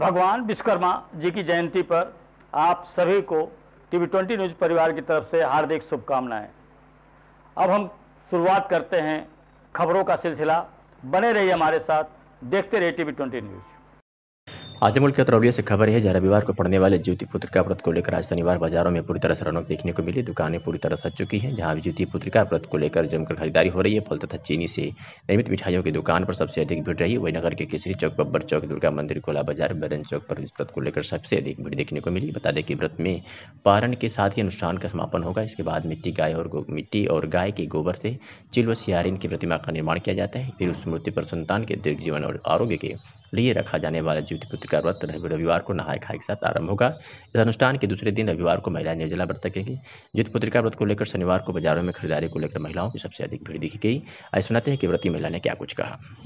भगवान विश्वकर्मा जी की जयंती पर आप सभी को टीवी ट्वेंटी न्यूज परिवार की तरफ से हार्दिक शुभकामनाएं अब हम शुरुआत करते हैं खबरों का सिलसिला बने रहिए हमारे साथ देखते रहिए टीवी ट्वेंटी न्यूज़ आजमगढ़ के अतरौलिया से खबर है जहाँ रविवार को पड़ने वाले ज्योति पुत्रिका व्रत को लेकर आज शनिवार बाजारों में पूरी तरह से रौनक देखने को मिली दुकानें पूरी तरह सज चुकी हैं जहाँ ज्योति पुत्रिका व्रत को लेकर जमकर खरीदारी हो रही है फल तथा चीनी से निर्मित मिठाइयों की दुकान पर सबसे अधिक भीड़ रही वही नगर के केसरी चौक बब्बर चौक दुर्गा मंदिर कोला बाजार बदन चौक पर इस व्रत को लेकर सबसे अधिक भीड़ देखने को मिली बता दें कि व्रत में पारण के साथ ही अनुष्ठान का समापन होगा इसके बाद मिट्टी गाय और मिट्टी और गाय के गोबर से चिल व सियारिन की प्रतिमा का निर्माण किया जाता है फिर उस मूर्ति पर संतान के दीर्घ जीवन और आरोग्य के लिए रखा जाने वाला जीवित पुत्र का व्रत रविवार को नहाय खाए के साथ आरंभ होगा इस अनुष्ठान के दूसरे दिन रविवार को महिलाएं निर्जला व्रत रखेंगी ज्योति पुत्र का व्रत को लेकर शनिवार को बाजारों में खरीदारी को लेकर महिलाओं की सबसे अधिक भीड़ दिखी गई आज सुनाते हैं कि व्रती महिला ने क्या कुछ कहा